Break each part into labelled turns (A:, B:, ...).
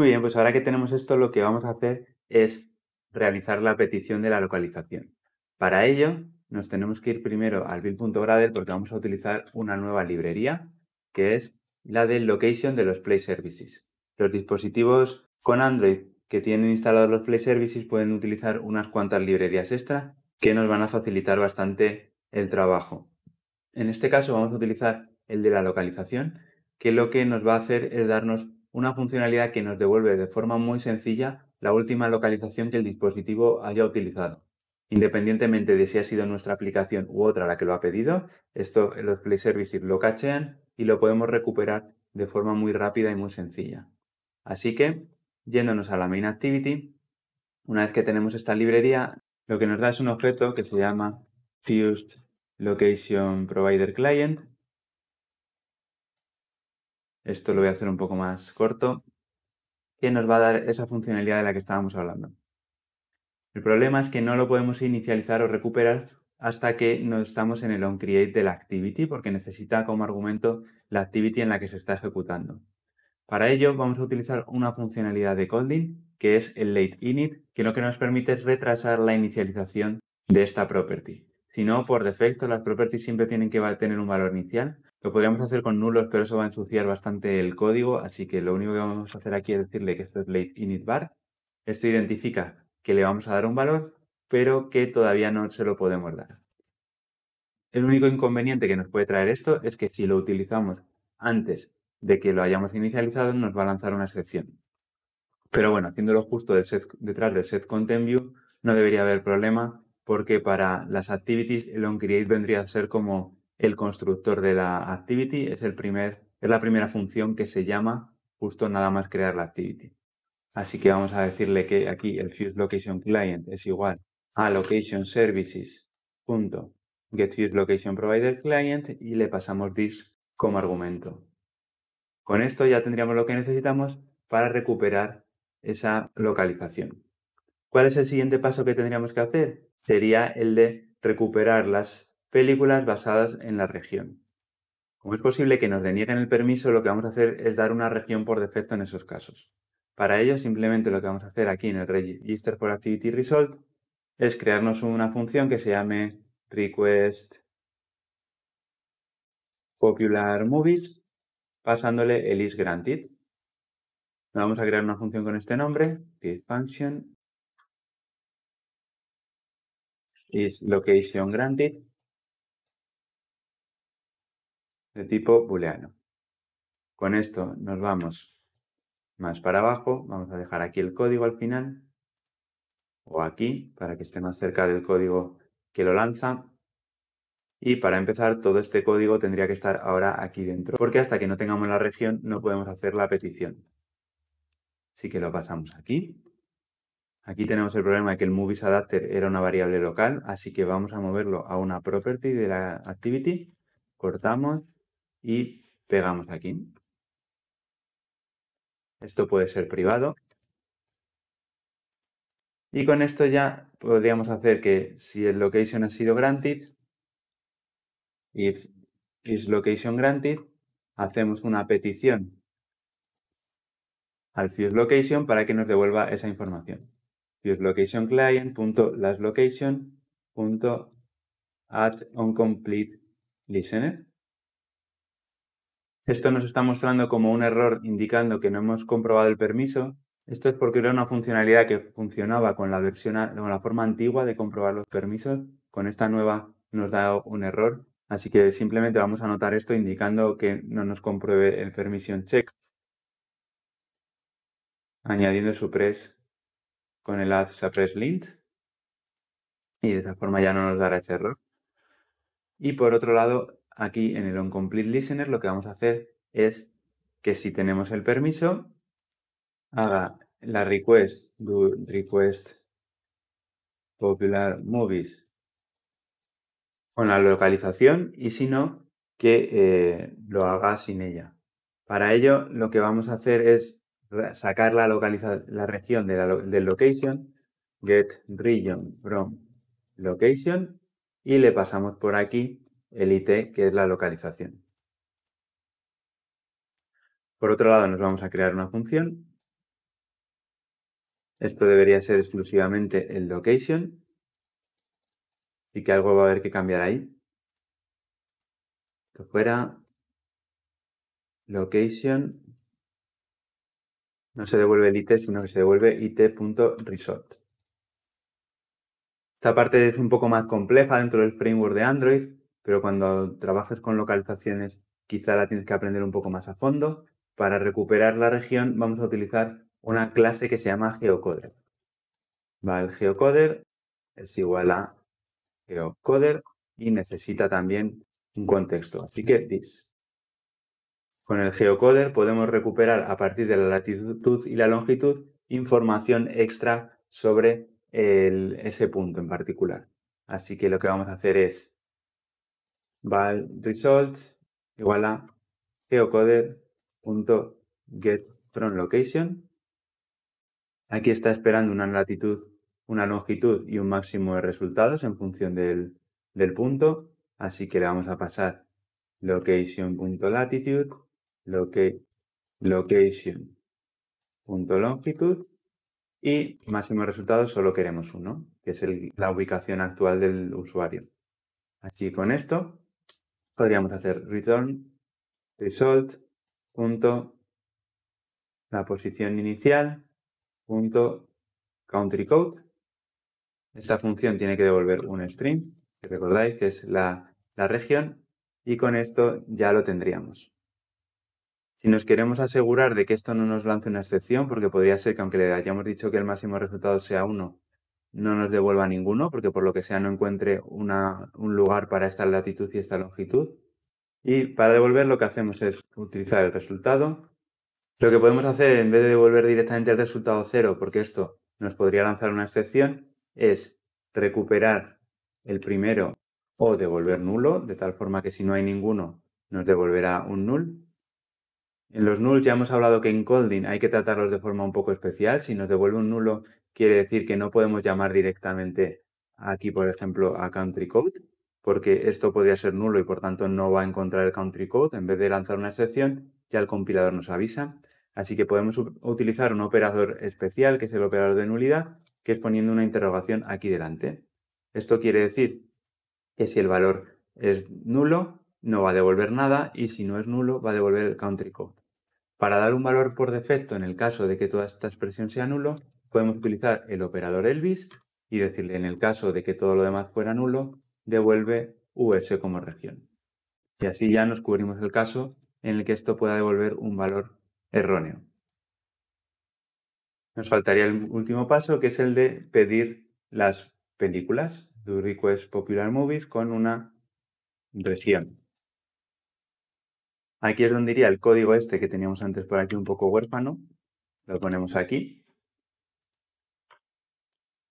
A: Muy bien, pues ahora que tenemos esto, lo que vamos a hacer es realizar la petición de la localización. Para ello, nos tenemos que ir primero al build.gradle porque vamos a utilizar una nueva librería, que es la del location de los Play Services. Los dispositivos con Android que tienen instalados los Play Services pueden utilizar unas cuantas librerías extra que nos van a facilitar bastante el trabajo. En este caso vamos a utilizar el de la localización, que lo que nos va a hacer es darnos una funcionalidad que nos devuelve de forma muy sencilla la última localización que el dispositivo haya utilizado. Independientemente de si ha sido nuestra aplicación u otra la que lo ha pedido, esto los Play Services lo cachean y lo podemos recuperar de forma muy rápida y muy sencilla. Así que, yéndonos a la Main Activity, una vez que tenemos esta librería, lo que nos da es un objeto que se llama Fused Location Provider Client, esto lo voy a hacer un poco más corto, que nos va a dar esa funcionalidad de la que estábamos hablando. El problema es que no lo podemos inicializar o recuperar hasta que no estamos en el onCreate de la activity, porque necesita como argumento la activity en la que se está ejecutando. Para ello vamos a utilizar una funcionalidad de Coding que es el lateInit, que lo que nos permite es retrasar la inicialización de esta property. Si no, por defecto, las properties siempre tienen que tener un valor inicial, lo podríamos hacer con nulos, pero eso va a ensuciar bastante el código, así que lo único que vamos a hacer aquí es decirle que esto es late init bar. Esto identifica que le vamos a dar un valor, pero que todavía no se lo podemos dar. El único inconveniente que nos puede traer esto es que si lo utilizamos antes de que lo hayamos inicializado, nos va a lanzar una excepción. Pero bueno, haciéndolo justo set, detrás del set content view, no debería haber problema, porque para las activities el onCreate vendría a ser como el constructor de la activity es, el primer, es la primera función que se llama justo nada más crear la activity. Así que vamos a decirle que aquí el fuse location client es igual a location services location provider client y le pasamos this como argumento. Con esto ya tendríamos lo que necesitamos para recuperar esa localización. ¿Cuál es el siguiente paso que tendríamos que hacer? Sería el de recuperar las películas basadas en la región. Como es posible que nos denieguen el permiso, lo que vamos a hacer es dar una región por defecto en esos casos. Para ello, simplemente lo que vamos a hacer aquí en el Register for Activity Result es crearnos una función que se llame request popular movies pasándole el is granted. Vamos a crear una función con este nombre, que function is location granted de tipo booleano. Con esto nos vamos más para abajo, vamos a dejar aquí el código al final, o aquí, para que esté más cerca del código que lo lanza. Y para empezar, todo este código tendría que estar ahora aquí dentro, porque hasta que no tengamos la región no podemos hacer la petición. Así que lo pasamos aquí. Aquí tenemos el problema de que el movies adapter era una variable local, así que vamos a moverlo a una property de la activity. Cortamos y pegamos aquí. Esto puede ser privado. Y con esto ya podríamos hacer que si el location ha sido granted, if is location granted, hacemos una petición al fuse location para que nos devuelva esa información. Fuse location client listener esto nos está mostrando como un error indicando que no hemos comprobado el permiso. Esto es porque era una funcionalidad que funcionaba con la versión, con la forma antigua de comprobar los permisos. Con esta nueva nos da un error. Así que simplemente vamos a anotar esto indicando que no nos compruebe el permission check. Añadiendo press con el add suppress lint. Y de esa forma ya no nos dará ese error. Y por otro lado, aquí en el onCompleteListener listener lo que vamos a hacer es que si tenemos el permiso, haga la request, do request popular movies con la localización y si no, que eh, lo haga sin ella. Para ello, lo que vamos a hacer es sacar la, la región de la del location, get region from location y le pasamos por aquí el IT, que es la localización. Por otro lado, nos vamos a crear una función. Esto debería ser exclusivamente el location y que algo va a haber que cambiar ahí. Esto fuera location. No se devuelve el IT, sino que se devuelve it.resort. Esta parte es un poco más compleja dentro del framework de Android, pero cuando trabajes con localizaciones quizá la tienes que aprender un poco más a fondo. Para recuperar la región vamos a utilizar una clase que se llama geocoder. Va el geocoder, es igual a geocoder y necesita también un contexto. Así que this. Con el geocoder podemos recuperar a partir de la latitud y la longitud información extra sobre ese punto en particular. Así que lo que vamos a hacer es val results igual a geocoder.getFromLocation. Aquí está esperando una latitud, una longitud y un máximo de resultados en función del, punto. Así que le vamos a pasar location.latitude, location.longitude y máximo de resultados solo queremos uno, que es la ubicación actual del usuario. Así con esto podríamos hacer return result punto la posición inicial punto country code. Esta función tiene que devolver un string, que recordáis que es la, la región, y con esto ya lo tendríamos. Si nos queremos asegurar de que esto no nos lance una excepción, porque podría ser que aunque le hayamos dicho que el máximo resultado sea 1, no nos devuelva ninguno, porque por lo que sea no encuentre un lugar para esta latitud y esta longitud. Y para devolver lo que hacemos es utilizar el resultado. Lo que podemos hacer en vez de devolver directamente el resultado cero, porque esto nos podría lanzar una excepción, es recuperar el primero o devolver nulo, de tal forma que si no hay ninguno nos devolverá un null. En los nulls ya hemos hablado que en colding hay que tratarlos de forma un poco especial. Si nos devuelve un nulo, quiere decir que no podemos llamar directamente aquí, por ejemplo, a country code, porque esto podría ser nulo y por tanto no va a encontrar el country code. En vez de lanzar una excepción, ya el compilador nos avisa. Así que podemos utilizar un operador especial, que es el operador de nulidad, que es poniendo una interrogación aquí delante. Esto quiere decir que si el valor es nulo, no va a devolver nada y si no es nulo, va a devolver el country code. Para dar un valor por defecto en el caso de que toda esta expresión sea nulo, podemos utilizar el operador Elvis y decirle en el caso de que todo lo demás fuera nulo, devuelve US como región. Y así ya nos cubrimos el caso en el que esto pueda devolver un valor erróneo. Nos faltaría el último paso, que es el de pedir las películas, de Request Popular Movies, con una región. Aquí es donde iría el código este que teníamos antes por aquí un poco huérfano. Lo ponemos aquí.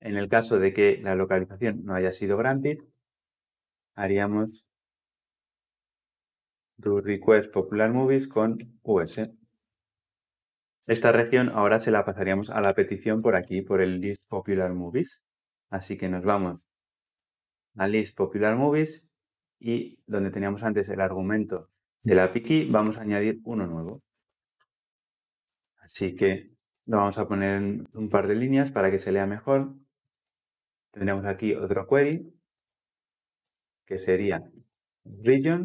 A: En el caso de que la localización no haya sido granted, haríamos do request popular movies con us. Esta región ahora se la pasaríamos a la petición por aquí, por el list popular movies. Así que nos vamos a list popular movies y donde teníamos antes el argumento de la piqui vamos a añadir uno nuevo. Así que lo vamos a poner en un par de líneas para que se lea mejor. Tendremos aquí otro query, que sería region,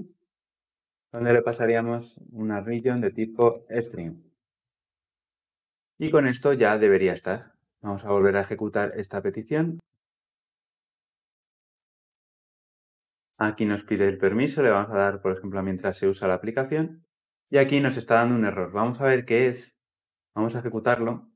A: donde le pasaríamos una region de tipo string. Y con esto ya debería estar. Vamos a volver a ejecutar esta petición Aquí nos pide el permiso, le vamos a dar, por ejemplo, mientras se usa la aplicación. Y aquí nos está dando un error. Vamos a ver qué es. Vamos a ejecutarlo.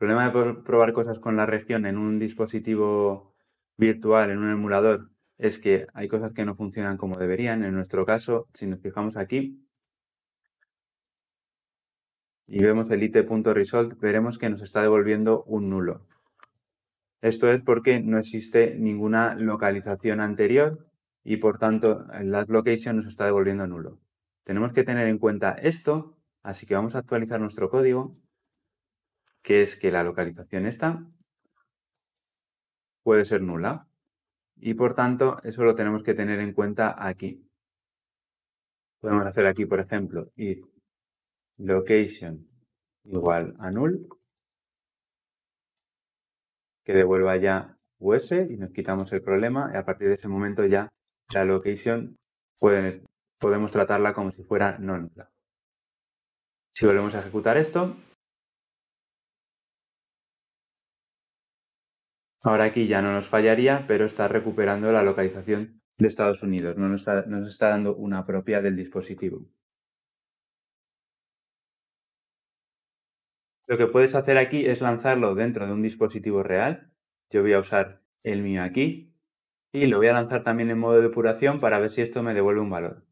A: El problema de probar cosas con la región en un dispositivo virtual, en un emulador, es que hay cosas que no funcionan como deberían. En nuestro caso, si nos fijamos aquí y vemos el veremos que nos está devolviendo un nulo. Esto es porque no existe ninguna localización anterior y por tanto el last location nos está devolviendo nulo. Tenemos que tener en cuenta esto, así que vamos a actualizar nuestro código, que es que la localización esta puede ser nula. Y por tanto, eso lo tenemos que tener en cuenta aquí. Podemos hacer aquí, por ejemplo, if location igual a null que devuelva ya US y nos quitamos el problema y a partir de ese momento ya la location podemos tratarla como si fuera no nula. Si volvemos a ejecutar esto, ahora aquí ya no nos fallaría, pero está recuperando la localización de Estados Unidos, no nos está dando una propia del dispositivo. Lo que puedes hacer aquí es lanzarlo dentro de un dispositivo real. Yo voy a usar el mío aquí y lo voy a lanzar también en modo depuración para ver si esto me devuelve un valor.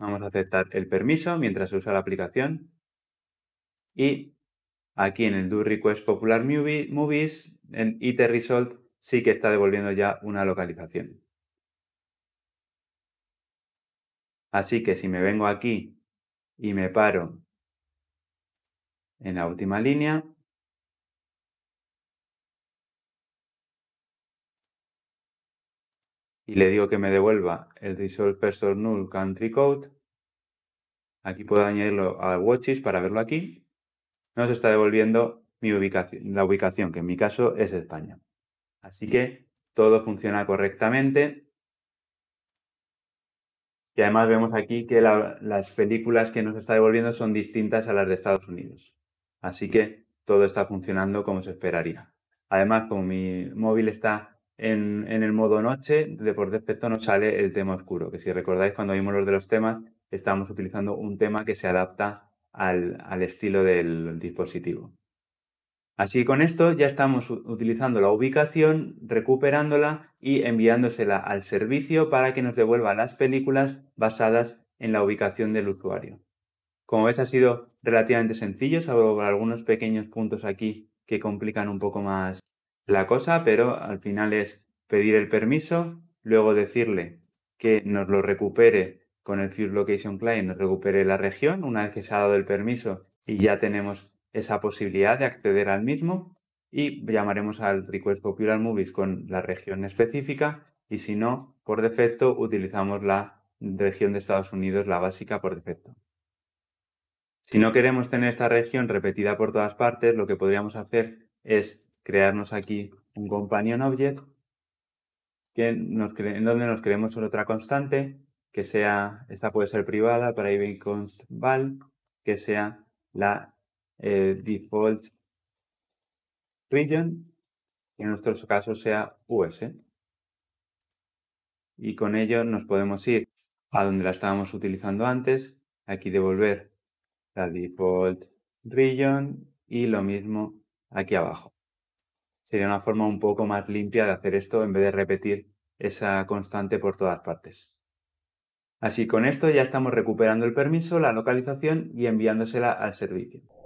A: Vamos a aceptar el permiso mientras se usa la aplicación. Y aquí en el Do Request Popular Movies, en iter Result sí que está devolviendo ya una localización. Así que si me vengo aquí y me paro en la última línea, y le digo que me devuelva el Resolve Person Null Country Code. Aquí puedo añadirlo a Watches para verlo aquí. Nos está devolviendo la ubicación, que en mi caso es España. Así que todo funciona correctamente. Y además vemos aquí que las películas que nos está devolviendo son distintas a las de Estados Unidos. Así que todo está funcionando como se esperaría. Además, como mi móvil está en, el modo noche, de por defecto nos sale el tema oscuro, que si recordáis cuando vimos los de los temas, estábamos utilizando un tema que se adapta al estilo del dispositivo. Así que con esto ya estamos utilizando la ubicación, recuperándola y enviándosela al servicio para que nos devuelva las películas basadas en la ubicación del usuario. Como ves ha sido relativamente sencillo, salvo algunos pequeños puntos aquí que complican un poco más la cosa, pero al final es pedir el permiso, luego decirle que nos lo recupere con el Field Location Client, nos recupere la región una vez que se ha dado el permiso y ya tenemos esa posibilidad de acceder al mismo y llamaremos al Request Popular Movies con la región específica y si no, por defecto, utilizamos la región de Estados Unidos, la básica por defecto. Si no queremos tener esta región repetida por todas partes, lo que podríamos hacer es crearnos aquí un companion object que en donde nos creemos otra constante que sea, esta puede ser privada para const val, que sea la eh, default region, que en nuestro caso sea US. Y con ello nos podemos ir a donde la estábamos utilizando antes, aquí devolver la default region y lo mismo aquí abajo. Sería una forma un poco más limpia de hacer esto en vez de repetir esa constante por todas partes. Así con esto ya estamos recuperando el permiso, la localización y enviándosela al servicio.